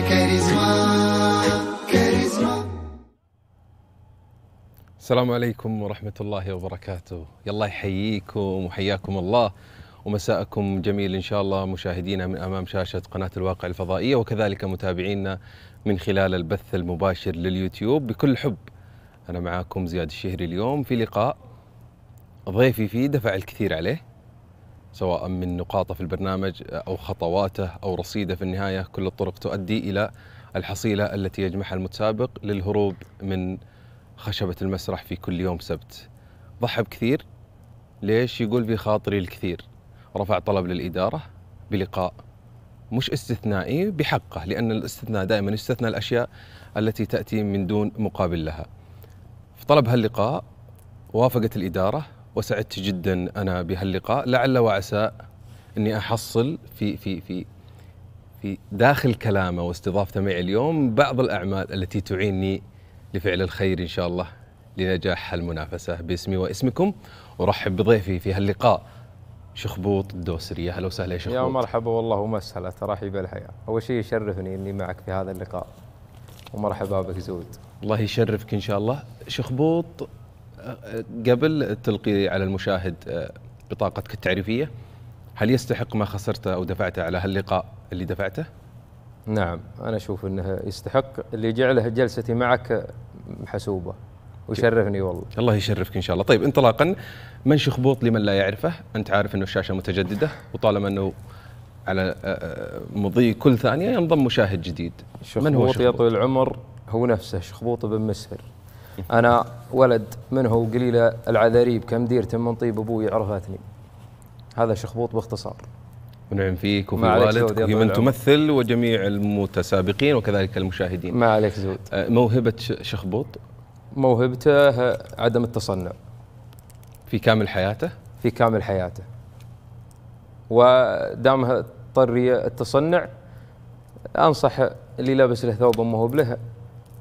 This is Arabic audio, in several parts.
كاريزما كاريزما السلام عليكم ورحمة الله وبركاته يلا يحييكم وحياكم الله ومساءكم جميل إن شاء الله مشاهدينا من أمام شاشة قناة الواقع الفضائية وكذلك متابعينا من خلال البث المباشر لليوتيوب بكل حب أنا معاكم زياد الشهري اليوم في لقاء ضيفي فيه دفع الكثير عليه سواء من نقاطه في البرنامج او خطواته او رصيده في النهايه كل الطرق تؤدي الى الحصيله التي يجمعها المتسابق للهروب من خشبه المسرح في كل يوم سبت. ضحى بكثير ليش يقول في خاطري الكثير رفع طلب للاداره بلقاء مش استثنائي بحقه لان الاستثناء دائما يستثنى الاشياء التي تاتي من دون مقابل لها. في طلب هاللقاء وافقت الاداره وسعدت جدا انا بهاللقاء لعل وعسى اني احصل في في في في داخل كلامه واستضافته معي اليوم بعض الاعمال التي تعينني لفعل الخير ان شاء الله لنجاح المنافسه باسمي واسمكم ارحب بضيفي في هاللقاء شخبوط الدوسري اهلا وسهلا يا شخبوط يا مرحبا والله ومسهلا ترحيب الحياه اول شيء يشرفني اني معك في هذا اللقاء ومرحبا بك زود الله يشرفك ان شاء الله شخبوط قبل تلقي على المشاهد آه، بطاقتك التعريفيه هل يستحق ما خسرته او دفعته على هاللقاء اللي دفعته؟ نعم انا اشوف انه يستحق اللي جعله جلستي معك محسوبه ويشرفني والله الله يشرفك ان شاء الله طيب انطلاقا من شخبوط لمن لا يعرفه انت عارف انه الشاشه متجدده وطالما انه على آه، آه، مضي كل ثانيه ينضم مشاهد جديد من هو شخبوط يا طويل العمر هو نفسه شخبوط بن مسهر أنا ولد منه قليلة العذاريب كم ديرة من طيب أبوي عرفتني هذا شخبوط باختصار ونعم فيك وفي والدك وفي من تمثل وجميع المتسابقين وكذلك المشاهدين ما عليك زود آه، موهبة شخبوط موهبته عدم التصنع في كامل حياته في كامل حياته ودامها طري التصنع انصح اللي لابس له ثوب هو له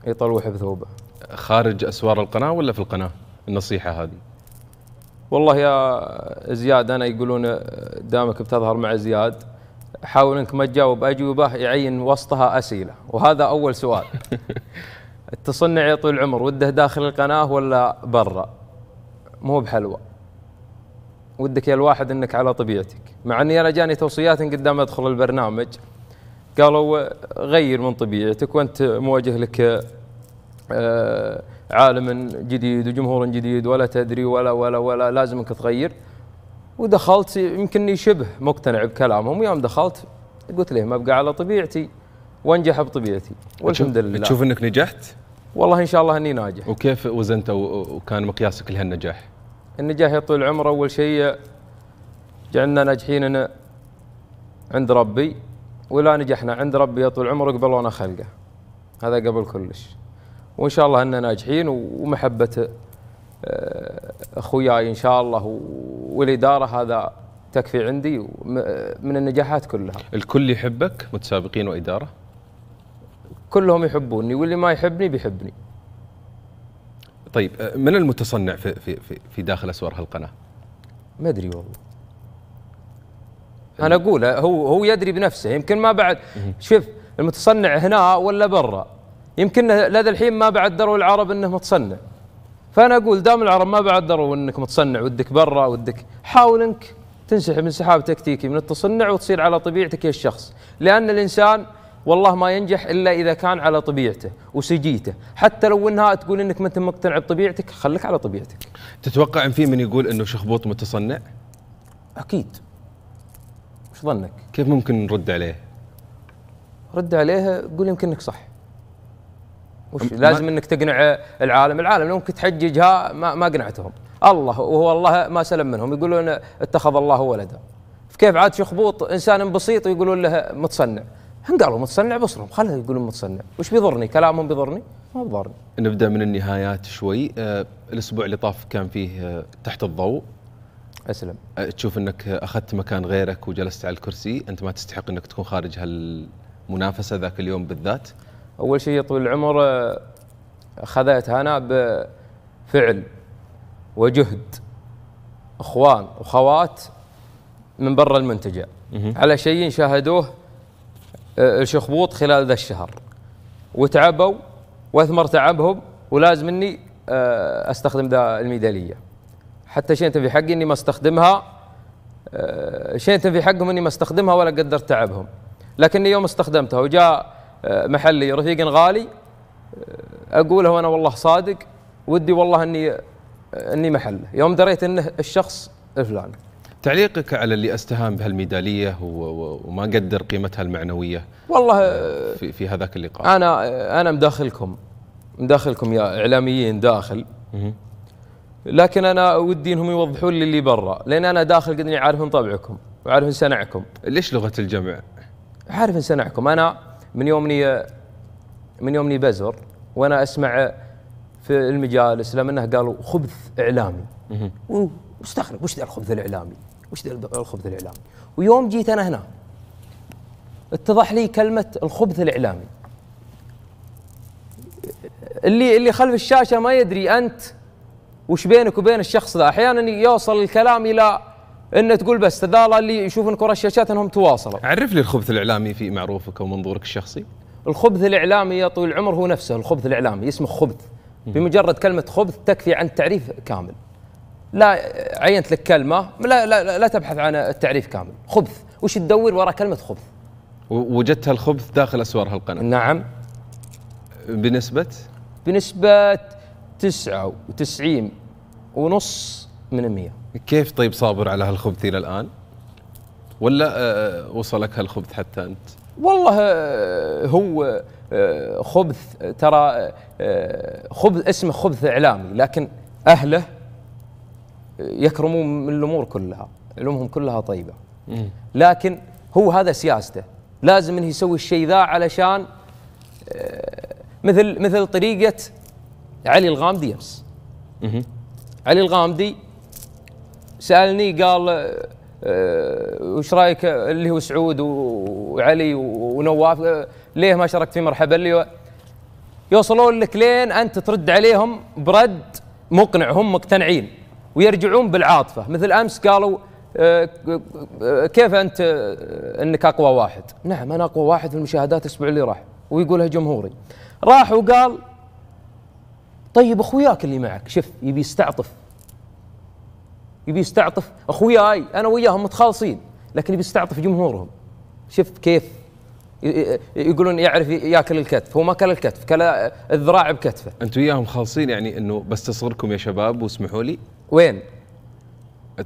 يطلوح بثوبه خارج اسوار القناه ولا في القناه النصيحه هذه والله يا زياد انا يقولون دامك بتظهر مع زياد حاول انك ما تجاوب اجوبه يعين وسطها اسئله وهذا اول سؤال التصنع يا طول العمر وده داخل القناه ولا برا مو بحلوى ودك يا الواحد انك على طبيعتك مع اني انا جاني توصيات إن قدام ادخل البرنامج قالوا غير من طبيعتك وانت مواجه لك آه، عالم جديد وجمهور جديد ولا تدري ولا ولا ولا لازم انك تغير ودخلت يمكنني شبه مقتنع بكلامهم ويوم دخلت قلت ليه ما ابقى على طبيعتي وانجح بطبيعتي والحمد لله تشوف انك نجحت؟ والله ان شاء الله اني ناجح وكيف وزنت وكان مقياسك لهالنجاح؟ النجاح يا طويل العمر اول شيء جعلنا ناجحين أنا عند ربي ولا نجحنا عند ربي يا طويل العمر قبلونا خلقه هذا قبل كلش وان شاء الله ان ناجحين ومحبه آه، اخوياي ان شاء الله والاداره هذا تكفي عندي من النجاحات كلها. الكل يحبك متسابقين واداره؟ كلهم يحبوني واللي ما يحبني بيحبني. طيب آه، من المتصنع في في في, في داخل اسوار هالقناه؟ ما ادري والله. انا اقول هو هو يدري بنفسه يمكن ما بعد شوف المتصنع هنا ولا برا يمكن لدى الحين ما دروا العرب انه متصنع فانا اقول دام العرب ما بعد دروا انك متصنع ودك برا ودك حاول انك تنسحب انسحاب تكتيكي من التصنع وتصير على طبيعتك يا الشخص لان الانسان والله ما ينجح الا اذا كان على طبيعته وسجيته، حتى لو انها تقول انك ما انت مقتنع بطبيعتك خليك على طبيعتك. تتوقع ان في من يقول انه شخبوط متصنع؟ اكيد. وش ظنك؟ كيف ممكن نرد عليه؟ رد عليه قول يمكن انك صح. وش لازم انك تقنع العالم، العالم كنت تحججها ما, ما قنعتهم، الله وهو الله ما سلم منهم يقولون اتخذ الله ولدا. فكيف عاد شخبوط انسان بسيط ويقولون له متصنع؟ قالوا متصنع بصرهم خلها يقولون متصنع وش بيضرني كلامهم بيضرني ما بيضرني نبدا من النهايات شوي آه الاسبوع اللي طاف كان فيه آه تحت الضوء اسلم آه تشوف انك اخذت مكان غيرك وجلست على الكرسي انت ما تستحق انك تكون خارج هالمنافسه ذاك اليوم بالذات اول شيء طول العمر آه، خذيتها انا بفعل وجهد اخوان وخوات من برا المنتجع على شيء شاهدوه آه، الشخبوط خلال ذا الشهر وتعبوا واثمر تعبهم ولازم اني آه، استخدم ذا الميداليه حتى شيء في حقي اني ما استخدمها شيء في حقهم اني ما استخدمها ولا قدرت تعبهم لكني يوم استخدمتها وجاء آه، محلي رفيق غالي آه، اقوله انا والله صادق ودي والله اني آه، اني محله يوم دريت انه الشخص الفلاني تعليقك على اللي استهان بهالميداليه وما قدر قيمتها المعنويه والله في, في هذاك اللقاء انا انا مداخلكم مداخلكم يا اعلاميين داخل لكن انا ودي انهم يوضحون لي اللي برا لان انا داخل قد اني عارف طبعكم وعارف سنعكم ليش لغه الجمع؟ عارف سنعكم انا من يومني من يومني بزر وانا اسمع في المجالس لما انه قالوا خبث اعلامي واستغرب وش ذا الخبث الاعلامي؟ وش ذا الخبث الاعلامي؟ ويوم جيت انا هنا اتضح لي كلمه الخبث الاعلامي اللي اللي خلف الشاشه ما يدري انت وش بينك وبين الشخص ذا احيانا يوصل الكلام الى انه تقول بس تذالا اللي يشوفون كره الشاشات انهم تواصلوا عرف لي الخبث الاعلامي في معروفك ومنظورك الشخصي الخبث الاعلامي يا طويل العمر هو نفسه الخبث الاعلامي اسمه خبث بمجرد كلمه خبث تكفي عن تعريف كامل لا عينت لك كلمه لا لا لا تبحث عن التعريف كامل خبث وش تدور وراء كلمه خبث وجدت الخبث داخل اسوار هالقناه نعم بنسبه بنسبه 99 ونص من 100 كيف طيب صابر على هالخبث الى الان؟ ولا آه، آه، وصلك هالخبث حتى انت؟ والله آه، هو خبث ترى خبث اسمه خبث اعلامي لكن اهله يكرمون من الامور كلها علومهم كلها طيبه لكن هو هذا سياسته لازم انه يسوي الشيء ذا علشان مثل مثل طريقه علي الغامدي امس علي الغامدي سالني قال آه، وش رايك اللي هو سعود وعلي ونواف ليه ما شاركت في مرحبا اللي يوصلون لك لين انت ترد عليهم برد مقنع هم مقتنعين ويرجعون بالعاطفه مثل امس قالوا آه، كيف انت آه، انك اقوى واحد؟ نعم انا اقوى واحد في المشاهدات الاسبوع اللي راح ويقولها جمهوري راح وقال طيب اخوياك اللي معك شف يبي يستعطف يبي يستعطف اخوياي انا وياهم متخالصين لكن يبي يستعطف جمهورهم شفت كيف يقولون يعرف ياكل الكتف هو ما كل الكتف كل الذراع بكتفه انتم وياهم خالصين يعني انه بستصغركم يا شباب واسمحوا لي وين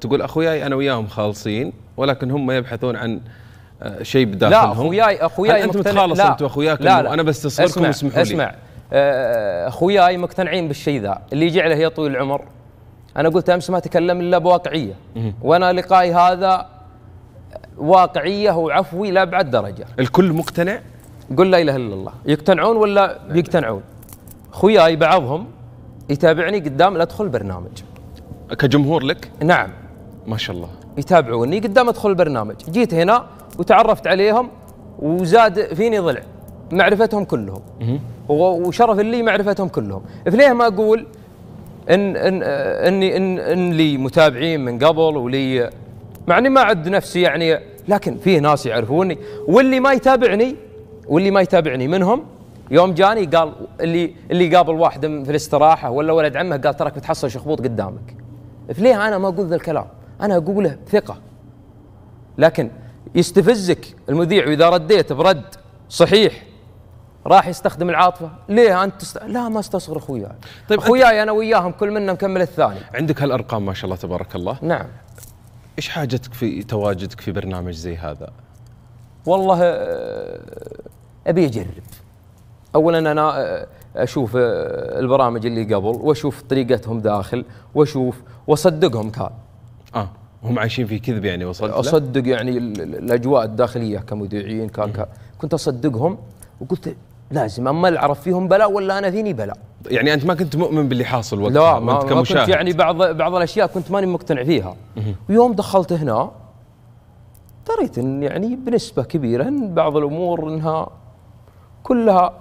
تقول اخوياي انا وياهم خالصين ولكن هم يبحثون عن آه، شيء بداخلهم لا اخوياي اخوياي انت متخالص انت واخوياك لا لا انا بستصغركم واسمحوا لي اسمع آه، اخوياي مقتنعين بالشيء ذا اللي يجعله يا طويل العمر انا قلت امس ما تكلم الا بواقعيه وانا لقائي هذا واقعيه وعفوي لابعد درجه الكل مقتنع قل لا اله الا الله يقتنعون ولا بيقتنعون خوياي بعضهم يتابعني قدام لا ادخل برنامج كجمهور لك نعم ما شاء الله يتابعوني قدام ادخل البرنامج جيت هنا وتعرفت عليهم وزاد فيني ضلع معرفتهم كلهم وشرف لي معرفتهم كلهم فليه ما اقول ان ان اني ان ان لي متابعين من قبل ولي مع اني ما عد نفسي يعني لكن في ناس يعرفوني واللي ما يتابعني واللي ما يتابعني منهم يوم جاني قال اللي اللي قابل واحد في الاستراحه ولا ولد عمه قال تراك بتحصل شخبوط قدامك فليه انا ما اقول ذا الكلام انا اقوله ثقه. لكن يستفزك المذيع واذا رديت برد صحيح راح يستخدم العاطفه ليه انت تست... لا ما استصغر اخويا طيب اخويا أنت... انا وياهم كل منا مكمل الثاني عندك هالارقام ما شاء الله تبارك الله نعم ايش حاجتك في تواجدك في برنامج زي هذا والله آه، ابي اجرب اولا انا آه، اشوف آه، البرامج اللي قبل واشوف طريقتهم داخل واشوف واصدقهم كان اه هم عايشين في كذب يعني وصلت اصدق يعني الاجواء الداخليه كمذيعين كان كنت اصدقهم وقلت لازم اما اللي فيهم بلاء ولا انا فيني بلاء يعني انت ما كنت مؤمن باللي حاصل وقتها لا ما, ما كنت يعني بعض بعض الاشياء كنت ماني مقتنع فيها ويوم دخلت هنا دريت ان يعني بنسبه كبيره ان بعض الامور انها كلها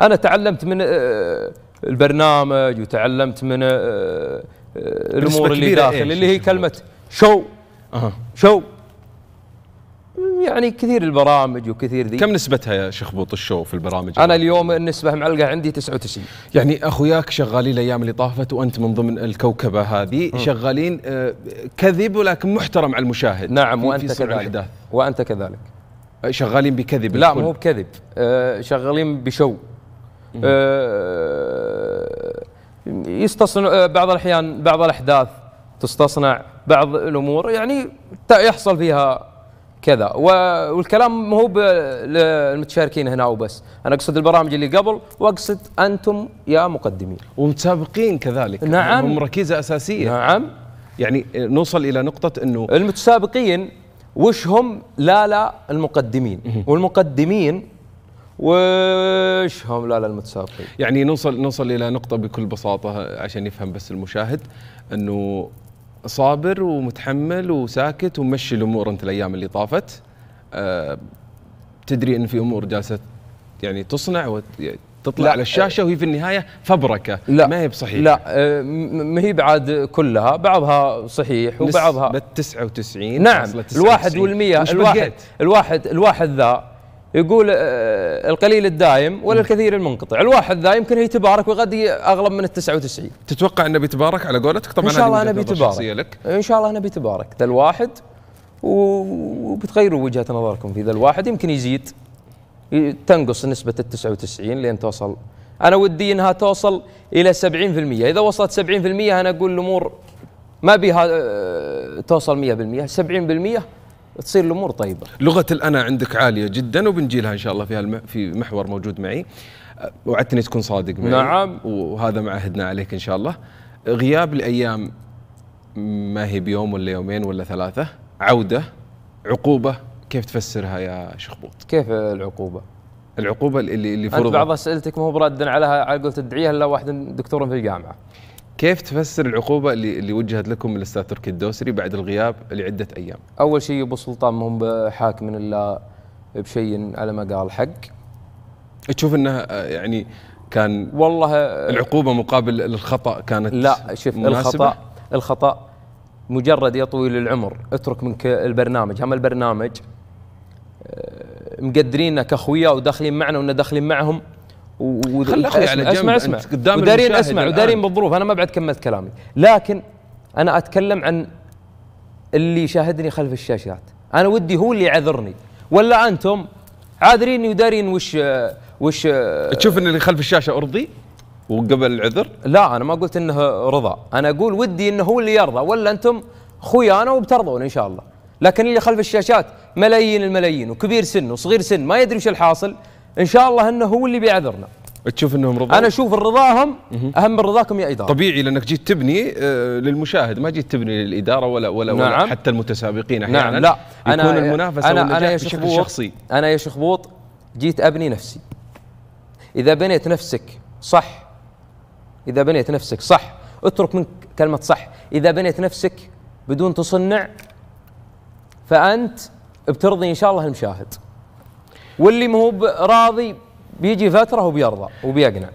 انا تعلمت من آه، البرنامج وتعلمت من آه، آه، الامور اللي داخل اللي هي كلمه شو شو يعني كثير البرامج وكثير ذي كم نسبتها يا شيخ بوط الشو في البرامج انا اليوم النسبه معلقه عندي 99 يعني اخوياك شغالين الايام اللي طافت وانت من ضمن الكوكبه هذه م. شغالين آه، كذب ولكن محترم على المشاهد نعم وانت كذلك وانت آه، كذلك شغالين بكذب لا مو بكذب آه، شغالين بشو يستصنع بعض الاحيان بعض الاحداث تستصنع بعض الامور يعني يحصل فيها كذا والكلام ما هو للمتشاركين هنا وبس انا اقصد البرامج اللي قبل واقصد انتم يا مقدمين ومتسابقين كذلك نعم هم ركيزه اساسيه نعم يعني نوصل الى نقطه انه المتسابقين وش هم لا لا المقدمين والمقدمين وش هم لا لا المتسابقين يعني نوصل نوصل الى نقطه بكل بساطه عشان يفهم بس المشاهد انه صابر ومتحمل وساكت ومشي الامور انت الايام اللي طافت آه، تدري ان في امور جالسه يعني تصنع وتطلع يعني على الشاشه وهي في النهايه فبركه لا ما هي بصحيح لا آه، ما هي بعد كلها بعضها صحيح وبعضها 99 نعم الواحد والمية الواحد الواحد الواحد ذا يقول آه، القليل الدائم ولا الكثير المنقطع الواحد ذا يمكن هي تبارك وغادي اغلب من ال 99 تتوقع انه بيتبارك على قولتك طبعا ان شاء الله انا بيتبارك لك. ان شاء الله انا بيتبارك ذا الواحد وبتغيروا وجهه نظركم في ذا الواحد يمكن يزيد تنقص نسبه ال 99 لين توصل انا ودي انها توصل الى 70% اذا وصلت 70% انا اقول الامور ما بيها آه، توصل 100% 70% تصير الامور طيبه. لغه الانا عندك عاليه جدا وبنجي لها ان شاء الله في في محور موجود معي. أه، وعدتني تكون صادق معي. نعم وهذا ما عهدنا عليك ان شاء الله. غياب لايام ما هي بيوم ولا يومين ولا ثلاثه، عوده عقوبه كيف تفسرها يا شخبوط؟ كيف العقوبه؟ العقوبه اللي اللي فرضت بعض اسئلتك مو هو على على قولة تدعيها الا واحد دكتور في الجامعه. كيف تفسر العقوبه اللي, اللي وجهت لكم الاستاذ تركي الدوسري بعد الغياب لعده ايام؟ اول شيء ابو سلطان مو بحاكم الا بشيء على ما قال حق. تشوف انه آه، يعني كان والله آه، العقوبه مقابل الخطا كانت لا شوف الخطا الخطا مجرد يا طويل العمر اترك منك البرنامج هم البرنامج آه، مقدريننا كاخويا وداخلين معنا ونا داخلين معهم و... خل اخوي على اسمع اسمع قدام ودارين اسمع ودارين بالظروف انا ما بعد كملت كلامي لكن انا اتكلم عن اللي شاهدني خلف الشاشات انا ودي هو اللي يعذرني ولا انتم عاذريني ودارين وش وش تشوف ان اللي خلف الشاشه ارضي وقبل العذر لا انا ما قلت انه رضا انا اقول ودي انه هو اللي يرضى ولا انتم خيانه وبترضون ان شاء الله لكن اللي خلف الشاشات ملايين الملايين وكبير سن وصغير سن ما يدري وش الحاصل ان شاء الله انه هو اللي بيعذرنا تشوف انهم رضا انا اشوف رضاهم اهم من رضاكم يا اداره طبيعي لانك جيت تبني آه، للمشاهد ما جيت تبني للاداره ولا ولا, نعم. ولا حتى المتسابقين نعم، احيانا نعم لا يكون أنا المنافسه أنا أنا يا بشكل شخصي انا يا شخبوط جيت ابني نفسي اذا بنيت نفسك صح اذا بنيت نفسك صح اترك منك كلمه صح اذا بنيت نفسك بدون تصنع فانت بترضي ان شاء الله المشاهد واللي ما هو راضي بيجي فتره وبيرضى وبيقنع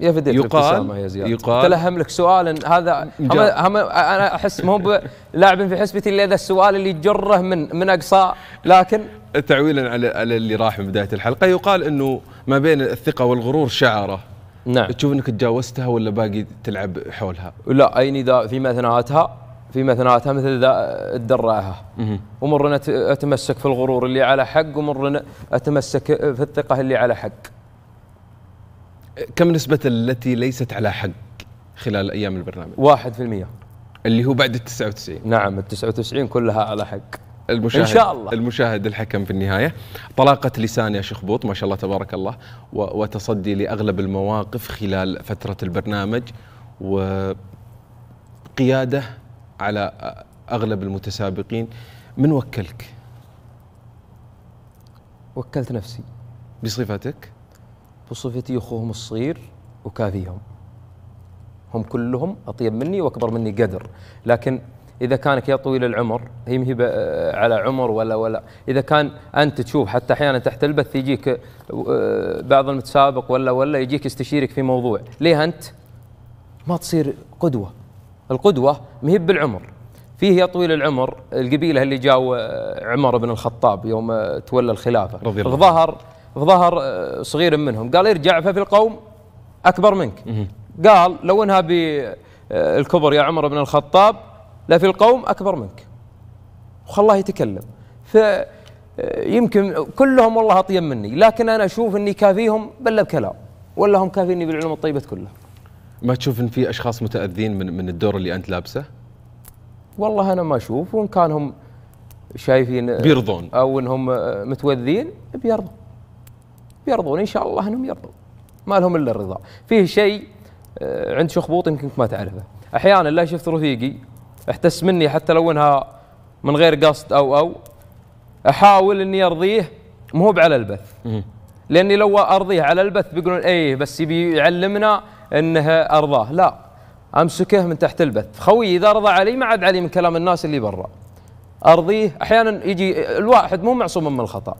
يا فديت يقال يا زياد يقال تلهم لك سؤال هذا هم هم انا احس مو لاعب في حسبتي الا هذا السؤال اللي يجره من من اقصى لكن تعويلا على على اللي راح من بدايه الحلقه يقال انه ما بين الثقه والغرور شعره نعم تشوف انك تجاوزتها ولا باقي تلعب حولها؟ لا اين اذا في مثناتها في مثناتها مثل ذا الدراعه ومرنا اتمسك في الغرور اللي على حق ومرنا اتمسك في الثقه اللي على حق كم نسبة التي ليست على حق خلال ايام البرنامج؟ 1% اللي هو بعد ال 99 نعم ال 99 كلها على حق المشاهد ان شاء الله المشاهد الحكم في النهايه طلاقه لسان يا شيخ بوط ما شاء الله تبارك الله وتصدي لاغلب المواقف خلال فتره البرنامج وقياده على اغلب المتسابقين من وكلك؟ وكلت نفسي بصفتك؟ بصفتي اخوهم الصغير وكافيهم هم كلهم اطيب مني واكبر مني قدر لكن اذا كانك يا طويل العمر هي مهبة على عمر ولا ولا اذا كان انت تشوف حتى احيانا تحت البث يجيك آه، بعض المتسابق ولا ولا يجيك يستشيرك في موضوع ليه انت ما تصير قدوه القدوة مهب بالعمر فيه يا طويل العمر القبيلة اللي جاو عمر بن الخطاب يوم تولى الخلافة رضي الله ظهر ظهر آه، صغير منهم قال ارجع ففي القوم أكبر منك قال لو انها بالكبر آه، يا عمر بن الخطاب لفي القوم أكبر منك وخلاه يتكلم ف آه، يمكن كلهم والله اطيب مني لكن انا اشوف اني كافيهم بل بكلام ولا هم كافيني بالعلوم الطيبه كلها ما تشوف ان في اشخاص متاذين من من الدور اللي انت لابسه؟ والله انا ما اشوف وان كانهم شايفين آه، بيرضون او انهم آه، متوذين بيرضوا بيرضون ان شاء الله انهم يرضوا ما لهم الا الرضا فيه شيء آه، عند شخبوط يمكن ما تعرفه احيانا لا شفت رفيقي احتس مني حتى لو انها من غير قصد او او احاول اني ارضيه مو على البث لاني لو ارضيه على البث بيقولون ايه بس يبي يعلمنا انها ارضاه لا امسكه من تحت البث خوي اذا رضى علي ما عاد علي من كلام الناس اللي برا ارضيه احيانا يجي الواحد مو معصوم من الخطا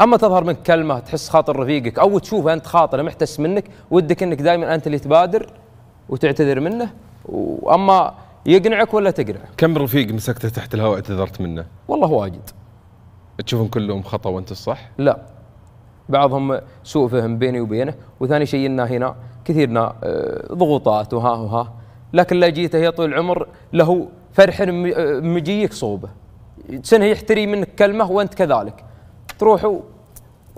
اما تظهر منك كلمه تحس خاطر رفيقك او تشوفه انت خاطره محتس منك ودك انك دائما انت اللي تبادر وتعتذر منه واما يقنعك ولا تقنع كم رفيق مسكته تحت الهواء اعتذرت منه والله واجد تشوفهم كلهم خطا وانت الصح لا بعضهم سوء فهم بيني وبينه وثاني شيء هنا كثيرنا آه، ضغوطات وها وها لكن لا جيته يا طويل العمر له فرح آه، مجيك صوبه سنه يحتري منك كلمه وانت كذلك تروح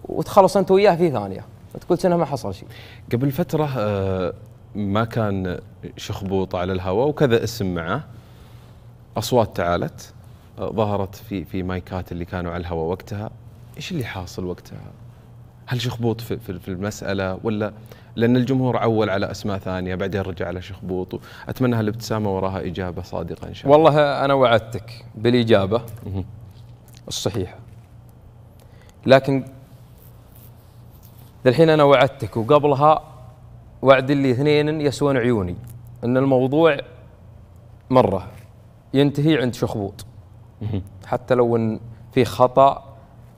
وتخلص انت وياه في ثانيه تقول سنه ما حصل شيء قبل فتره آه، ما كان شخبوط على الهواء وكذا اسم معه اصوات تعالت ظهرت في في مايكات اللي كانوا على الهواء وقتها ايش اللي حاصل وقتها هل شخبوط في, في المساله ولا لان الجمهور عول على اسماء ثانيه بعدين رجع على شخبوط اتمنى هالابتسامه وراها اجابه صادقه ان شاء الله والله انا وعدتك بالاجابه الصحيحه لكن الحين انا وعدتك وقبلها وعد لي اثنين يسوون عيوني ان الموضوع مره ينتهي عند شخبوط حتى لو ان في خطا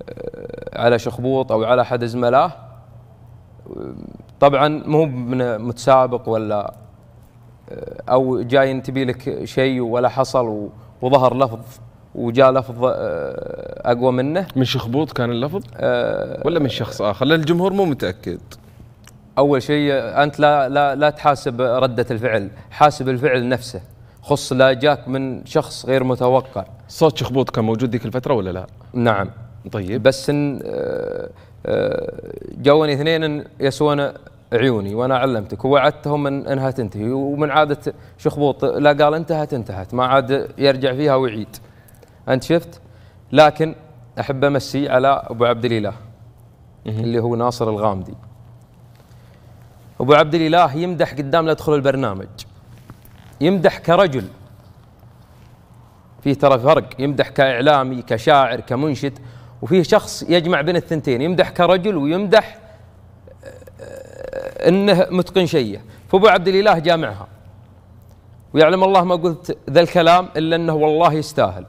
آه، على شخبوط او على احد زملائه طبعا مو من متسابق ولا آه، او جاي تبي لك شيء ولا حصل وظهر لفظ وجاء لفظ آه، اقوى منه من شخبوط كان اللفظ أه ولا من شخص اخر لان الجمهور مو متاكد اول شيء آه، انت لا لا لا تحاسب رده الفعل حاسب الفعل نفسه خص لا جاك من شخص غير متوقع صوت شخبوط كان موجود ذيك الفتره ولا لا نعم طيب بس إن أه آه، جوني اثنين يسوون عيوني وانا علمتك ووعدتهم من انها تنتهي ومن عاده شخبوط لا قال انتهت انتهت ما عاد يرجع فيها ويعيد انت شفت لكن احب امسي على ابو عبد الاله اللي هو ناصر الغامدي ابو عبد الاله يمدح قدام لا يدخل البرنامج يمدح كرجل في ترى فرق يمدح كاعلامي كشاعر كمنشد وفيه شخص يجمع بين الثنتين يمدح كرجل ويمدح آه، آه، انه متقن شيء فابو عبد الاله جامعها ويعلم الله ما قلت ذا الكلام الا انه والله يستاهل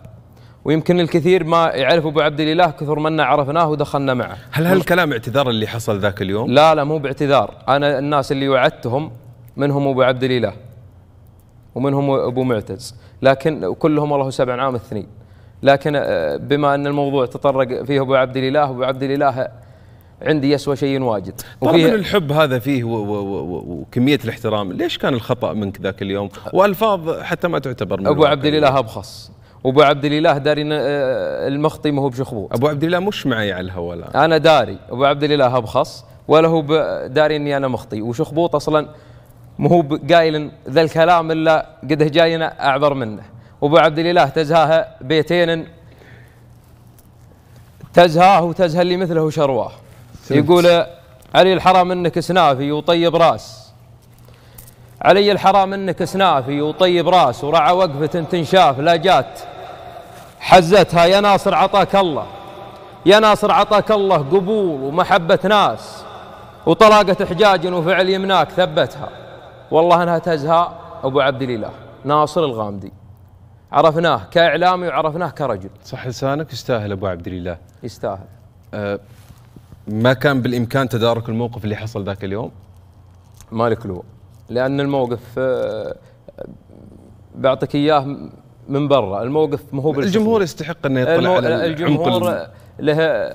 ويمكن الكثير ما يعرف ابو عبد الاله كثر منا عرفناه ودخلنا معه هل هالكلام اعتذار اللي حصل ذاك اليوم لا لا مو باعتذار انا الناس اللي وعدتهم منهم ابو عبد الاله ومنهم ابو معتز لكن كلهم الله سبع عام اثنين لكن آه، بما ان الموضوع تطرق فيه ابو عبد الاله ابو عبد الاله عندي يسوى شيء واجد طبعا الحب هذا فيه وكميه الاحترام ليش كان الخطا منك ذاك اليوم والفاظ حتى ما تعتبر من ابو عبد يعني. الاله ابخص ابو عبد الاله داري آه، المخطي ما هو بشخبوط ابو عبد الاله مش معي على الهواء الان انا داري ابو عبد الاله ابخص ولا هو داري اني انا مخطي وشخبوط اصلا ما هو قايل ذا الكلام الا قده جاينا اعذر منه ابو عبد الاله تزهاها بيتين تزهاه وتزهى اللي مثله شرواه يقول علي الحرام انك سنافي وطيب راس علي الحرام انك سنافي وطيب راس ورعى وقفة تنشاف لا جات حزتها يا ناصر عطاك الله يا ناصر عطاك الله قبول ومحبة ناس وطلاقة حجاج وفعل يمناك ثبتها والله انها تزهى ابو عبد الاله ناصر الغامدي عرفناه كاعلامي وعرفناه كرجل صح لسانك يستاهل ابو عبد الله يستاهل أه ما كان بالامكان تدارك الموقف اللي حصل ذاك اليوم؟ مالك لو لان الموقف أه بعطيك اياه من برا الموقف ما هو الجمهور يستحق انه يطلع المو... على الجمهور له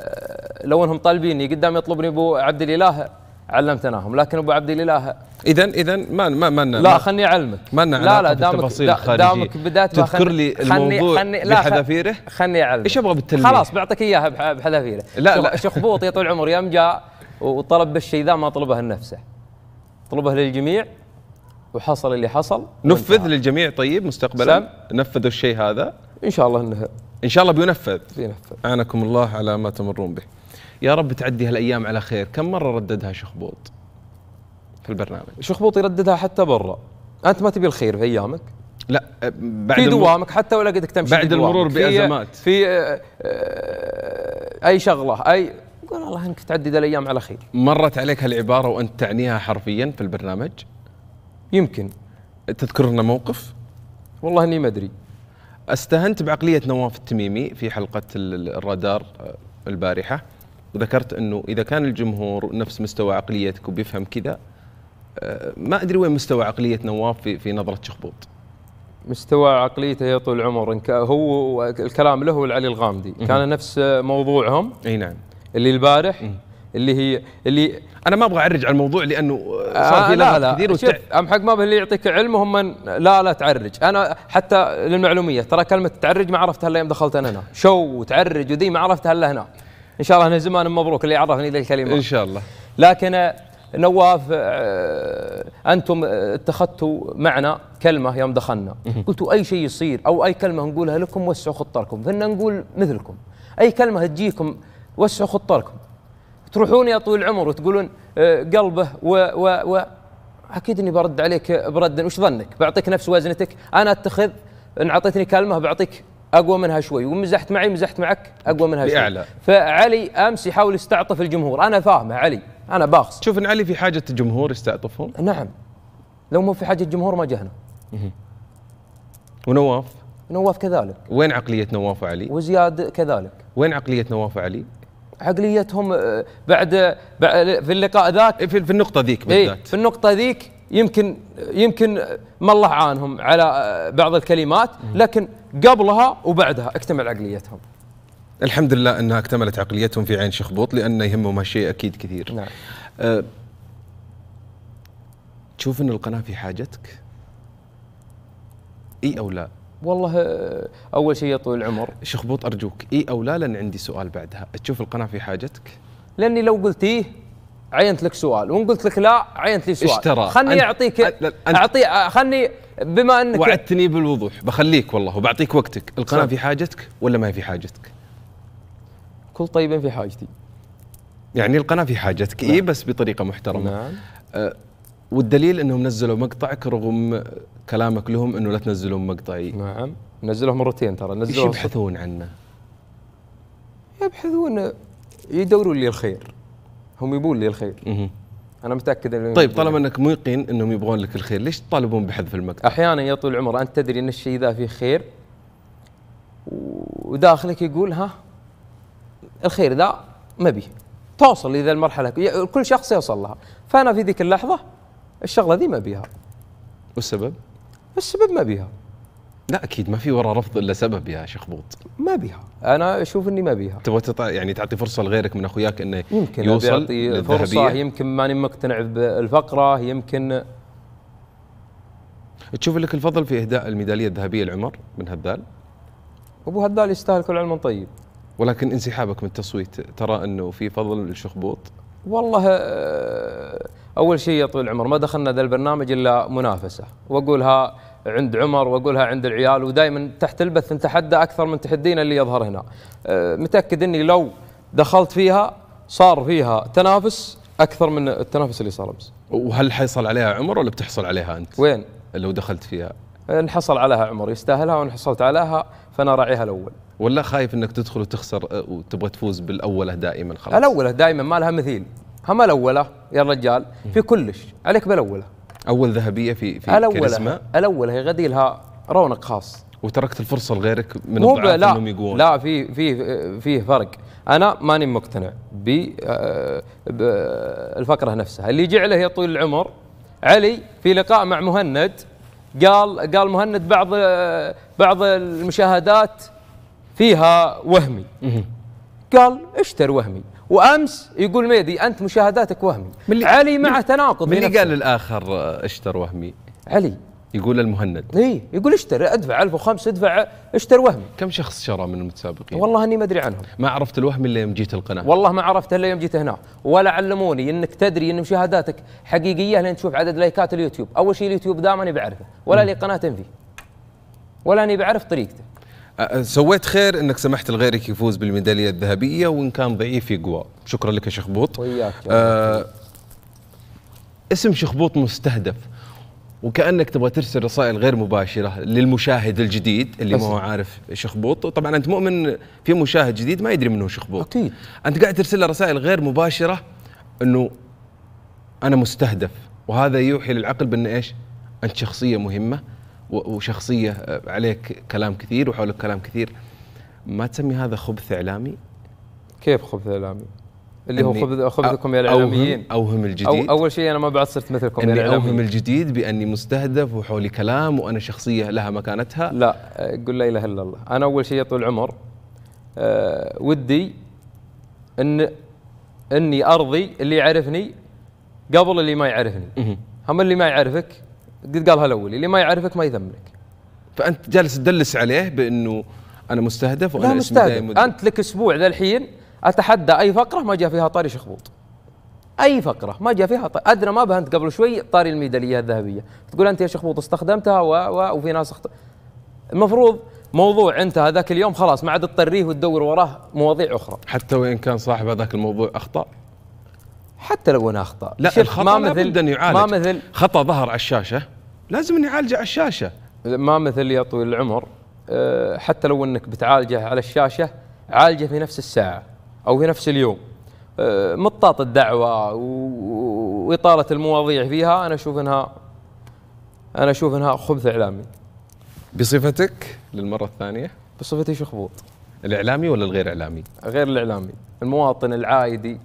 لو انهم طالبيني قدام يطلبني ابو عبد الاله علمتناهم لكن ابو عبد الاله اذا اذا ما ما ما لا خلني اعلمك ما لنا لا لا دامك دامك بدات تذكر لي الموضوع خلني خلني بحذافيره خلني اعلمك ايش ابغى بالتلميح خلاص بعطيك اياها بحذافيره لا لا شيخ يا طول العمر يوم جاء وطلب بالشيء ذا ما طلبه لنفسه طلبه للجميع وحصل اللي حصل نفذ للجميع طيب مستقبلا نفذوا الشيء هذا ان شاء الله انه ان شاء الله بينفذ بينفذ اعانكم الله على ما تمرون به يا رب تعدي هالايام على خير كم مره رددها شخبوط في البرنامج شو خبوط يرددها حتى برا انت ما تبي الخير في ايامك لا أه، بعد في دوامك حتى ولا قدك تمشي بعد المرور بازمات في, في أه، أه، اي شغله اي قول الله انك تعدد الايام على خير مرت عليك هالعباره وانت تعنيها حرفيا في البرنامج يمكن تذكر لنا موقف والله اني ما ادري استهنت بعقليه نواف التميمي في حلقه الرادار البارحه وذكرت انه اذا كان الجمهور نفس مستوى عقليتك وبيفهم كذا آه، ما ادري وين مستوى عقليه نواف في في نظره شخبوط مستوى عقليته يا طول العمر هو الكلام له والعلي الغامدي كان نفس موضوعهم اي نعم اللي البارح اللي هي اللي انا ما ابغى اعرج على الموضوع لانه آه، صار في لا لا كثير وتع... حق ما به اللي يعطيك علم وهم من لا لا تعرج انا حتى للمعلوميه ترى كلمه تعرج ما عرفتها الا يوم دخلت انا هنا شو وتعرج وذي ما عرفتها الا هنا ان شاء الله هنا زمان مبروك اللي عرفني ذي الكلمه ان شاء الله لكن نواف آه، انتم آه، اتخذتوا معنا كلمه يوم دخلنا قلتوا اي شيء يصير او اي كلمه نقولها لكم وسعوا خطركم فانا نقول مثلكم اي كلمه تجيكم وسعوا خطركم تروحون يا طويل العمر وتقولون آه، قلبه و, و, و اكيد اني برد عليك برد وش ظنك بعطيك نفس وزنتك انا اتخذ ان اعطيتني كلمه بعطيك اقوى منها شوي ومزحت معي مزحت معك اقوى منها شوي بأعلى. فعلي امس يحاول يستعطف الجمهور انا فاهمه علي انا باخص تشوف ان علي في حاجه الجمهور يستعطفهم؟ نعم لو مو في حاجه الجمهور ما جهنا ونواف؟ نواف كذلك وين عقليه نواف وعلي؟ وزياد كذلك وين عقليه نواف وعلي؟ عقليتهم آه، بعد, في اللقاء ذاك في, في النقطه ذيك إيه، بالذات إيه في النقطه ذيك يمكن يمكن ما الله عانهم على آه، بعض الكلمات لكن قبلها وبعدها اكتمل عقليتهم الحمد لله انها اكتملت عقليتهم في عين شخبوط لان يهمهم هالشيء اكيد كثير نعم أه تشوف ان القناه في حاجتك؟ اي او لا؟ والله أه، اول شيء يا طويل العمر شخبوط ارجوك اي او لا لان عندي سؤال بعدها تشوف القناه في حاجتك؟ لاني لو قلت ايه عينت لك سؤال وان قلت لك لا عينت لي سؤال اشترى خلني اعطيك اعطي خلني بما انك وعدتني بالوضوح بخليك والله وبعطيك وقتك القناه صح. في حاجتك ولا ما هي في حاجتك؟ كل طيب في حاجتي يعني القناه في حاجتك اي نعم. بس بطريقه محترمه نعم. أه والدليل انهم نزلوا مقطعك رغم كلامك لهم انه لا تنزلون مقطعي نعم نزلوه مرتين ترى نزلوه ايش يبحثون عنه؟ يبحثون يدوروا لي الخير هم يبون لي الخير م- انا متاكد انه طيب طالما انك ميقن انهم يبغون لك الخير ليش تطالبون بحذف المقطع احيانا يا طول العمر انت تدري ان الشيء ذا فيه خير وداخلك يقول ها الخير ذا ما به توصل اذا المرحله كل شخص يوصل لها فانا في ذيك اللحظه الشغله ذي ما بيها والسبب؟ السبب ما بيها لا اكيد ما في وراء رفض الا سبب يا شيخ بوط ما بيها انا اشوف اني ما بيها تبغى تطع... يعني تعطي فرصه لغيرك من اخوياك انه يمكن يوصل فرصه يمكن ماني مقتنع بالفقره يمكن تشوف لك الفضل في اهداء الميداليه الذهبيه لعمر بن هذال ابو هذال يستاهل كل علم طيب ولكن انسحابك من التصويت ترى انه في فضل للشخبوط؟ والله آه، اول شيء يا طويل العمر ما دخلنا ذا البرنامج الا منافسه واقولها عند عمر واقولها عند العيال ودائما تحت البث نتحدى اكثر من تحدينا اللي يظهر هنا. آه، متاكد اني لو دخلت فيها صار فيها تنافس اكثر من التنافس اللي صار امس. وهل حيصل عليها عمر ولا بتحصل عليها انت؟ وين؟ لو دخلت فيها نحصل عليها عمر يستاهلها وان حصلت عليها فانا راعيها الاول ولا خايف انك تدخل وتخسر أه، وتبغى تفوز بالاوله دائما خلاص الاوله دائما ما لها مثيل هم الاوله يا الرجال في كلش عليك بالاوله اول ذهبيه في في الاوله كاريزما. الاوله هي غدي لها رونق خاص وتركت الفرصه لغيرك من الضعاف انهم يقوون لا في في في فرق انا ماني مقتنع بالفقره أه، نفسها اللي جعله يا طويل العمر علي في لقاء مع مهند قال قال مهند بعض بعض المشاهدات فيها وهمي قال اشتر وهمي وامس يقول ميدي انت مشاهداتك وهمي علي مع تناقض من اللي قال الاخر اشتر وهمي علي يقول المهند اي يقول اشتر ادفع 1005 ادفع اشتر وهمي كم شخص شرى من المتسابقين؟ والله اني ما ادري عنهم ما عرفت الوهم الا يوم جيت القناه والله ما عرفته الا يوم جيت هنا ولا علموني انك تدري ان مشاهداتك حقيقيه لين تشوف عدد لايكات اليوتيوب، اول شيء اليوتيوب دائما ماني بعرفه ولا لي قناه تنفي ولا اني بعرف طريقته سويت خير انك سمحت لغيرك يفوز بالميداليه الذهبيه وان كان ضعيف يقوى، شكرا لك يا شخبوط وياك آه اسم شخبوط مستهدف وكانك تبغى ترسل رسائل غير مباشره للمشاهد الجديد اللي ما هو عارف شخبوط طبعا انت مؤمن في مشاهد جديد ما يدري منه شخبوط اكيد انت قاعد ترسل له رسائل غير مباشره انه انا مستهدف وهذا يوحي للعقل بان ايش انت شخصيه مهمه وشخصيه آه، عليك كلام كثير وحولك كلام كثير ما تسمي هذا خبث اعلامي كيف خبث اعلامي اللي هو خبز خبزكم يا الاعلاميين اوهم, أوهم الجديد أو اول شيء انا ما بعد صرت مثلكم يا يعني الاعلاميين اوهم الجديد باني مستهدف وحولي كلام وانا شخصيه لها مكانتها لا قل لا اله الا الله انا اول شيء طول العمر أه ودي ان اني ارضي اللي يعرفني قبل اللي ما يعرفني هم اللي ما يعرفك قد قالها الاول اللي ما يعرفك ما يذمك فانت جالس تدلس عليه بانه انا مستهدف وانا لا مستهدف انت لك اسبوع ذا الحين اتحدى اي فقره ما جاء فيها طاري شخبوط اي فقره ما جاء فيها طاري ادنى ما بهنت قبل شوي طاري الميداليه الذهبيه تقول انت يا شخبوط استخدمتها و... و... وفي ناس اخت... المفروض موضوع انت هذاك اليوم خلاص ما عاد تطريه وتدور وراه مواضيع اخرى حتى وان كان صاحب هذاك الموضوع اخطا حتى لو انا اخطا لا الخطا ما مثل لا يعالج ما مثل خطا ظهر على الشاشه لازم اني اعالجه على الشاشه ما مثل يا طويل العمر أه، حتى لو انك بتعالجه على الشاشه عالجه في نفس الساعه أو في نفس اليوم أه، مطاط الدعوة وإطالة المواضيع فيها أنا أشوف أنها أنا أشوف أنها خبث إعلامي بصفتك للمرة الثانية بصفتي شخبوط الإعلامي ولا الغير إعلامي؟ غير الإعلامي المواطن العادي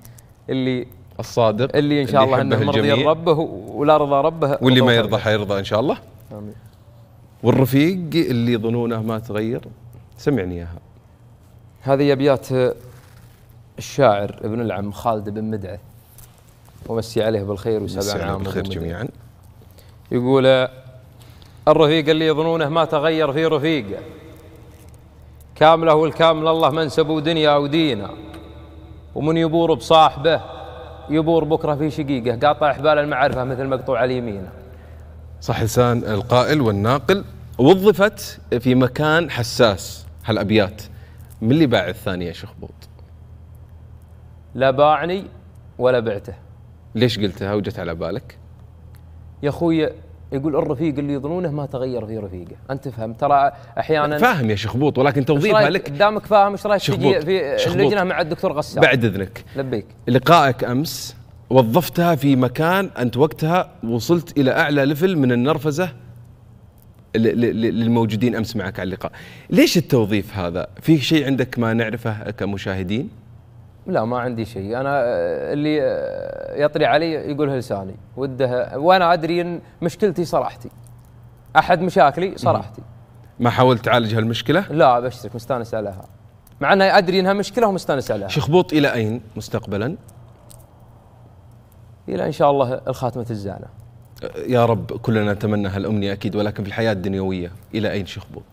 اللي الصادق اللي إن شاء اللي الله أنه مرضي ربه ولا رضا ربه واللي ما يرضى حيرضى إن شاء الله آمين والرفيق اللي ظنونه ما تغير سمعني اياها هذه ابيات الشاعر ابن العم خالد بن مدعث ومسي عليه بالخير وسبع عام بالخير جميعا يقول الرفيق اللي يظنونه ما تغير في رفيقه كامله والكامل الله منسبه دنيا ودينا ومن يبور بصاحبه يبور بكره في شقيقه قاطع حبال المعرفه مثل مقطوع على يمينه صح لسان القائل والناقل وظفت في مكان حساس هالابيات من اللي باع الثانيه شخبوط لا باعني ولا بعته ليش قلتها وجت على بالك؟ يا اخوي يقول الرفيق اللي يظنونه ما تغير في رفيقه، انت تفهم ترى احيانا فاهم يا شخبوط ولكن توظيفها لك دامك فاهم ايش رايك تجي في اللجنه مع الدكتور غسان بعد اذنك لبيك لقائك امس وظفتها في مكان انت وقتها وصلت الى اعلى ليفل من النرفزه للموجودين امس معك على اللقاء، ليش التوظيف هذا؟ في شيء عندك ما نعرفه كمشاهدين؟ لا ما عندي شيء انا آه، اللي آه، يطري علي يقولها لساني وده وانا ادري ان مشكلتي صراحتي احد مشاكلي صراحتي ما حاولت تعالج هالمشكله لا ابشرك مستانس عليها مع اني ادري انها مشكله ومستانس عليها شيخ بوط الى اين مستقبلا الى ان شاء الله الخاتمه الزانه آه، يا رب كلنا نتمنى هالامنيه اكيد ولكن في الحياه الدنيويه الى اين شيخ بوط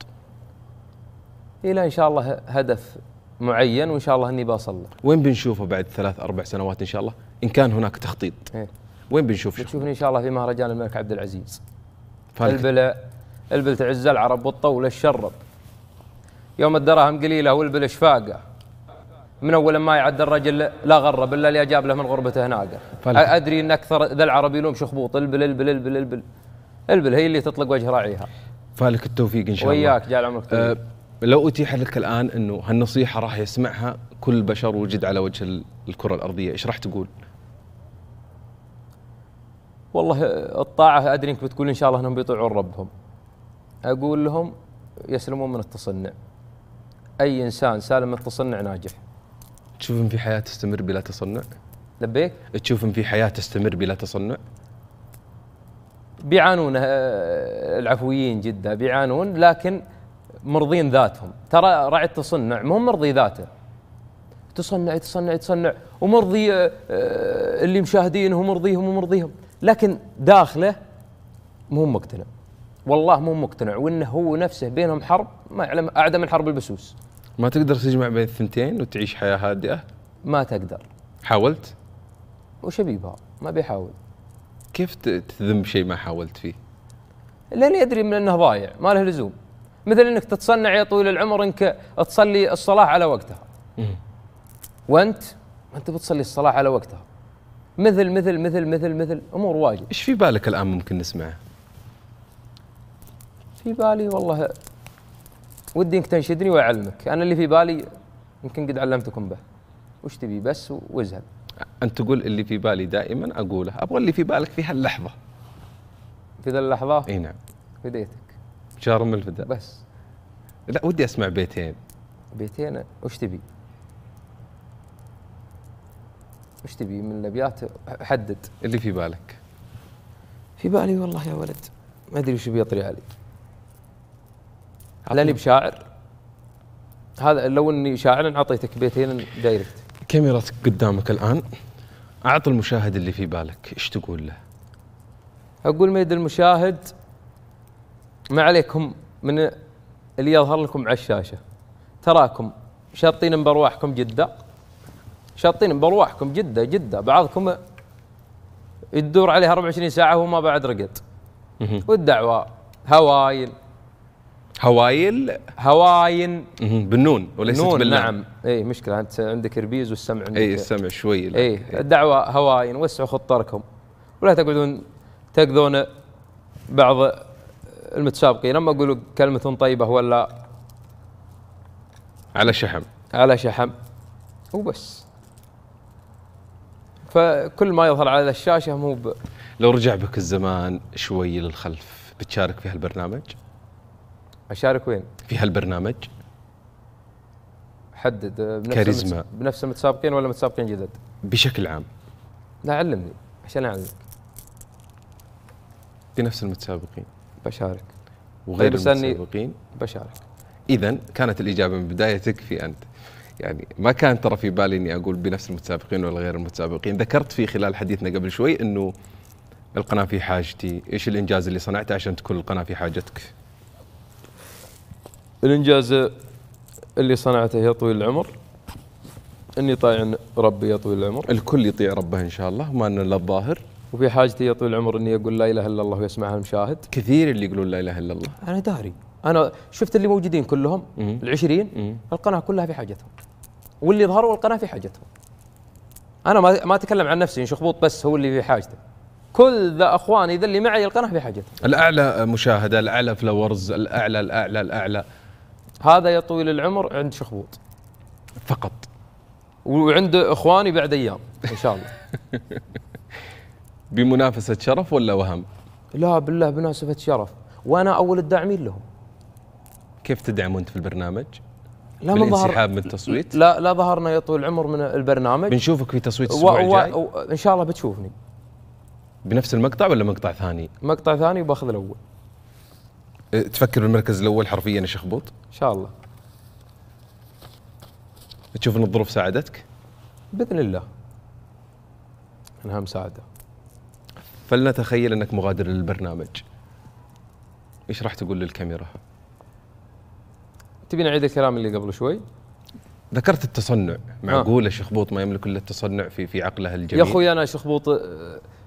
الى ان شاء الله هدف معين وان شاء الله اني له. وين بنشوفه بعد ثلاث اربع سنوات ان شاء الله ان كان هناك تخطيط إيه؟ وين بنشوف بتشوفني ان شاء الله في مهرجان الملك عبد العزيز البلا البل تعز العرب والطول الشرب يوم الدراهم قليله والبل شفاقه. من اول ما يعد الرجل لا غرب الا اللي جاب له من غربته ناقه. ادري ان اكثر ذا العرب يلوم شخبوط البل البل البل البل البل هي اللي تطلق وجه راعيها فالك التوفيق ان شاء الله وياك جعل عمرك طويل أه لو اتيح لك الان انه هالنصيحه راح يسمعها كل بشر وجد على وجه الكره الارضيه ايش راح تقول والله الطاعه ادري انك بتقول ان شاء الله انهم بيطيعون ربهم اقول لهم يسلمون من التصنع اي انسان سالم من التصنع ناجح تشوف ان في حياه تستمر بلا تصنع لبيك تشوف ان في حياه تستمر بلا تصنع بيعانون آه، العفويين جدا بيعانون لكن مرضين ذاتهم ترى راعي التصنع مو مرضي ذاته تصنع يتصنع يتصنع ومرضي آه، آه، اللي مشاهدينه ومرضيهم ومرضيهم لكن داخله مو مقتنع والله مو مقتنع وانه هو نفسه بينهم حرب ما يعلم اعدى من حرب البسوس ما تقدر تجمع بين الثنتين وتعيش حياه هادئه ما تقدر حاولت وش بيبها ما بيحاول كيف تذم شيء ما حاولت فيه لاني ادري من انه ضايع ما له لزوم مثل انك تتصنع يا طويل العمر انك تصلي الصلاه على وقتها وانت انت بتصلي الصلاه على وقتها مثل مثل مثل مثل مثل امور واجد ايش في بالك الان ممكن نسمعه في بالي والله ودي انك تنشدني واعلمك انا اللي في بالي يمكن قد علمتكم به وش تبي بس وازهل انت تقول اللي في بالي دائما اقوله ابغى اللي في بالك في هاللحظه في ذا اللحظه اي نعم بديتك شرم الفدا بس لا ودي اسمع بيتين بيتين وش تبي؟ وش تبي من الابيات حدد اللي في بالك في بالي والله يا ولد ما ادري وش بيطري علي لاني بشاعر هذا لو اني شاعر اعطيتك بيتين دايركت كاميرتك قدامك الان اعط المشاهد اللي في بالك ايش تقول له؟ اقول ميد المشاهد ما عليكم من اللي يظهر لكم على الشاشه تراكم شاطين بارواحكم جده شاطين بارواحكم جده جده بعضكم يدور عليها 24 ساعه وما بعد رقد والدعوه هوايل هوايل هواين بالنون وليست باللام نعم اي مشكله انت عندك ربيز والسمع عندك اي السمع شوي اي إيه. الدعوه هواين وسعوا خطركم ولا تقعدون تاخذون بعض المتسابقين لما اقول كلمه طيبه ولا على شحم على شحم وبس فكل ما يظهر على الشاشه مو ب... لو رجع بك الزمان شوي للخلف بتشارك في هالبرنامج؟ اشارك وين؟ في هالبرنامج؟ حدد بنفس كاريزما المتس... بنفس المتسابقين ولا متسابقين جدد؟ بشكل عام لا علمني عشان اعلمك بنفس المتسابقين بشارك وغير المتسابقين بشارك اذا كانت الاجابه من بدايتك في انت يعني ما كان ترى في بالي اني اقول بنفس المتسابقين ولا غير المتسابقين ذكرت في خلال حديثنا قبل شوي انه القناه في حاجتي ايش الانجاز اللي صنعته عشان تكون القناه في حاجتك الانجاز اللي صنعته يا طويل العمر اني طايع ربي يا طويل العمر الكل يطيع ربه ان شاء الله ما ان الظاهر وفي حاجتي يا طويل العمر اني اقول لا اله الا الله ويسمعها المشاهد كثير اللي يقولون لا اله الا الله انا داري انا شفت اللي موجودين كلهم ال20 القناه كلها في حاجتهم واللي ظهروا القناه في حاجتهم انا ما ما اتكلم عن نفسي شخبوط بس هو اللي في حاجته كل ذا اخواني ذا اللي معي القناه في حاجته الاعلى مشاهده الاعلى فلورز الاعلى الاعلى الاعلى هذا يا طويل العمر عند شخبوط فقط وعند اخواني بعد ايام ان شاء الله بمنافسه شرف ولا وهم؟ لا بالله بمناسبه شرف وانا اول الداعمين لهم كيف تدعم وانت في البرنامج؟ لا من ظهر من التصويت؟ لا لا ظهرنا يا طويل العمر من البرنامج بنشوفك في تصويت الاسبوع الجاي و... و... ان شاء الله بتشوفني بنفس المقطع ولا مقطع ثاني؟ مقطع ثاني وباخذ الاول إيه، تفكر بالمركز الاول حرفيا يا شخبوط؟ ان شاء الله تشوف ان الظروف ساعدتك؟ باذن الله انها مساعده فلنتخيل انك مغادر للبرنامج ايش راح تقول للكاميرا؟ تبي نعيد الكلام اللي قبل شوي؟ ذكرت التصنع آه. معقوله آه. شخبوط ما يملك الا التصنع في في عقله الجميل يا اخوي انا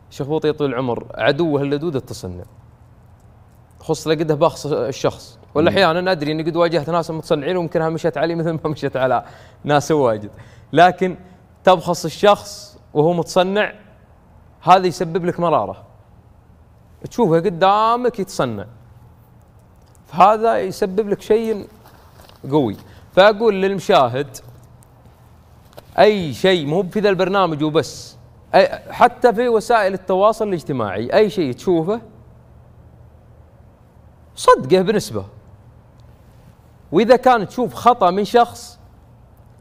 شخبوط يا طويل العمر عدوه اللدود التصنع خص لقده باخص الشخص ولا احيانا ادري اني قد واجهت ناس متصنعين ويمكنها مشت علي مثل ما مشت على ناس واجد لكن تبخص الشخص وهو متصنع هذا يسبب لك مراره تشوفه قدامك يتصنع فهذا يسبب لك شيء قوي فاقول للمشاهد اي شيء مو في ذا البرنامج وبس أي حتى في وسائل التواصل الاجتماعي اي شيء تشوفه صدقه بنسبه واذا كان تشوف خطا من شخص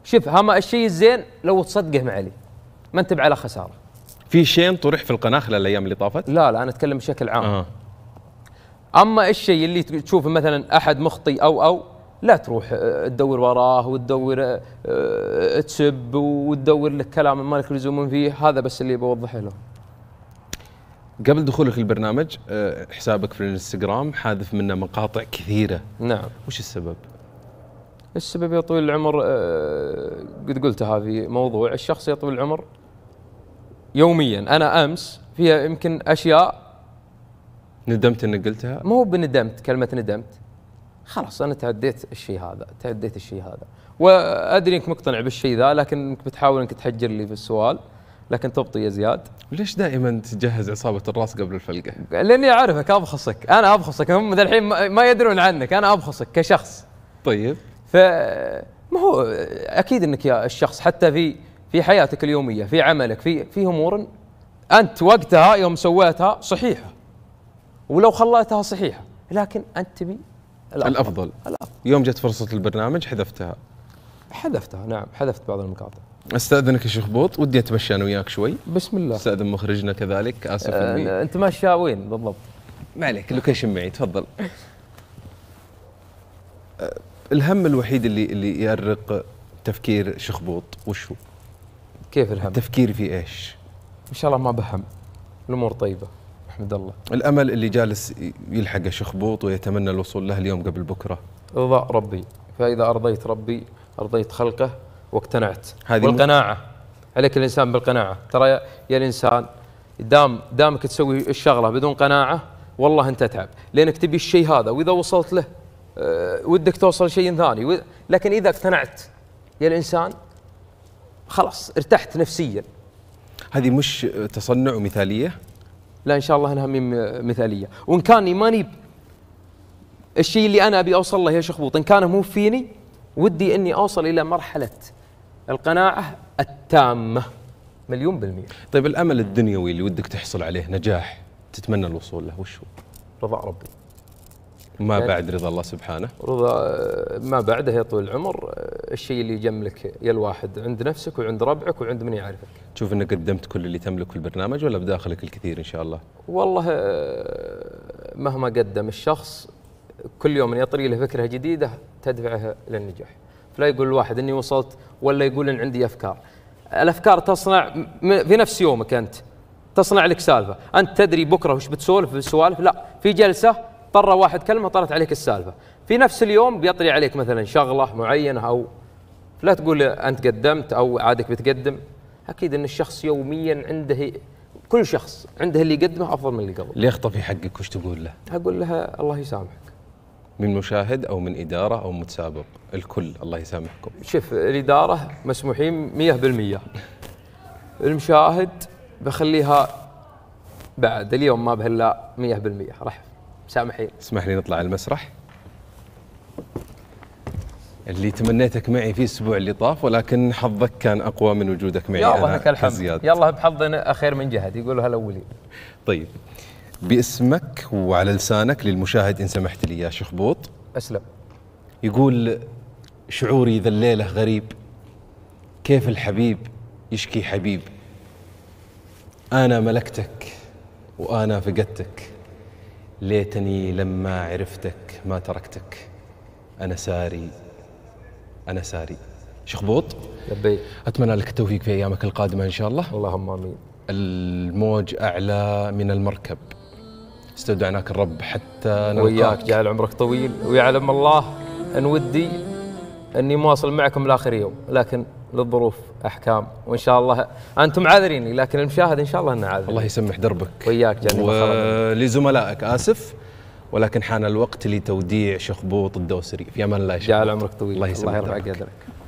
شوف هما الشيء الزين لو تصدقه معلي ما انتبه على خساره في شيء طرح في القناه خلال الايام اللي طافت؟ لا لا انا اتكلم بشكل عام. آه. اما الشيء اللي تشوفه مثلا احد مخطي او او لا تروح آه، تدور وراه وتدور آه، آه، تسب وتدور لك كلام مالك لزوم فيه هذا بس اللي بوضحه له. قبل دخولك البرنامج حسابك في الانستغرام حاذف منه مقاطع كثيره. نعم. وش السبب؟ السبب يا طويل العمر قد قلتها في موضوع الشخص يا طويل العمر يوميا انا امس فيها يمكن اشياء ندمت انك قلتها؟ مو بندمت كلمه ندمت خلاص انا تعديت الشيء هذا تعديت الشيء هذا وادري انك مقتنع بالشيء ذا لكن انك بتحاول انك تحجر لي في السؤال لكن تبطي يا زياد ليش دائما تجهز عصابه الراس قبل الفلقه؟ لاني اعرفك ابخصك انا ابخصك هم الحين ما يدرون عنك انا ابخصك كشخص طيب ف ما هو اكيد انك يا الشخص حتى في في حياتك اليوميه في عملك في في امور انت وقتها يوم سويتها صحيحه ولو خليتها صحيحه لكن انت تبي الافضل الافضل, الأفضل. يوم جت فرصه البرنامج حذفتها حذفتها نعم حذفت بعض المقاطع استاذنك يا شيخ بوط ودي اتمشى انا وياك شوي بسم الله استاذن مخرجنا كذلك اسف أه انت ماشي وين بالضبط؟ ما عليك اللوكيشن معي تفضل آه، الهم الوحيد اللي اللي يأرق تفكير شخبوط وش هو؟ كيف الهم؟ التفكير في ايش؟ ان شاء الله ما بهم الامور طيبه احمد الله الامل اللي جالس يلحق شخبوط ويتمنى الوصول له اليوم قبل بكره رضا ربي فاذا ارضيت ربي ارضيت خلقه واقتنعت هذه والقناعه عليك الانسان بالقناعه ترى يا الانسان دام دامك تسوي الشغله بدون قناعه والله انت تعب لانك تبي الشيء هذا واذا وصلت له آه، ودك توصل شيء ثاني لكن اذا اقتنعت يا الانسان خلاص ارتحت نفسيا هذه مش تصنع ومثاليه لا ان شاء الله انها مثاليه وان كاني ماني الشيء اللي انا ابي اوصل له يا شخبوط ان كان مو فيني ودي اني اوصل الى مرحله القناعه التامه مليون بالمية طيب الأمل الدنيوي اللي ودك تحصل عليه نجاح تتمنى الوصول له وش هو؟ رضا ربي ما يعني بعد رضا الله سبحانه رضا آه، ما بعده يا طويل العمر آه، الشيء اللي يجملك يا الواحد عند نفسك وعند ربعك وعند من يعرفك تشوف انك قدمت كل اللي تملكه البرنامج ولا بداخلك الكثير ان شاء الله والله آه، مهما قدم الشخص كل يوم يطري له فكره جديده تدفعه للنجاح فلا يقول الواحد اني وصلت ولا يقول ان عندي افكار الافكار تصنع في نفس يومك انت تصنع لك سالفه انت تدري بكره وش بتسولف بالسوالف لا في جلسه برا واحد كلمه طرت عليك السالفه في نفس اليوم بيطري عليك مثلا شغله معينه او لا تقول انت قدمت او عادك بتقدم اكيد ان الشخص يوميا عنده كل شخص عنده اللي يقدمه افضل من اللي قبل اللي يخطى في حقك وش تقول له؟ اقول لها الله يسامحك من مشاهد او من اداره او متسابق الكل الله يسامحكم شوف الاداره مسموحين 100% المشاهد بخليها بعد اليوم ما بهلا 100% راح سامحي اسمح لي نطلع على المسرح اللي تمنيتك معي في الاسبوع اللي طاف ولكن حظك كان اقوى من وجودك معي يلا لك الحمد كزياد. يلا بحظنا خير من جهد يقولوا هالاولين طيب باسمك وعلى لسانك للمشاهد ان سمحت لي يا شيخ بوط اسلم يقول شعوري ذا الليله غريب كيف الحبيب يشكي حبيب انا ملكتك وانا فقدتك ليتني لما عرفتك ما تركتك أنا ساري أنا ساري شخبوط لبيك أتمنى لك التوفيق في أيامك القادمة إن شاء الله اللهم آمين الموج أعلى من المركب استودعناك الرب حتى نلقاك وياك جعل عمرك طويل ويعلم الله أن ودي أني مواصل معكم لآخر يوم لكن للظروف احكام وان شاء الله انتم عاذريني لكن المشاهد ان شاء الله انه عاذر الله يسمح دربك وياك جنة ولزملائك اسف ولكن حان الوقت لتوديع شخبوط الدوسري في امان الله يا جعل عمرك طويل الله يسمح الله يرفع قدرك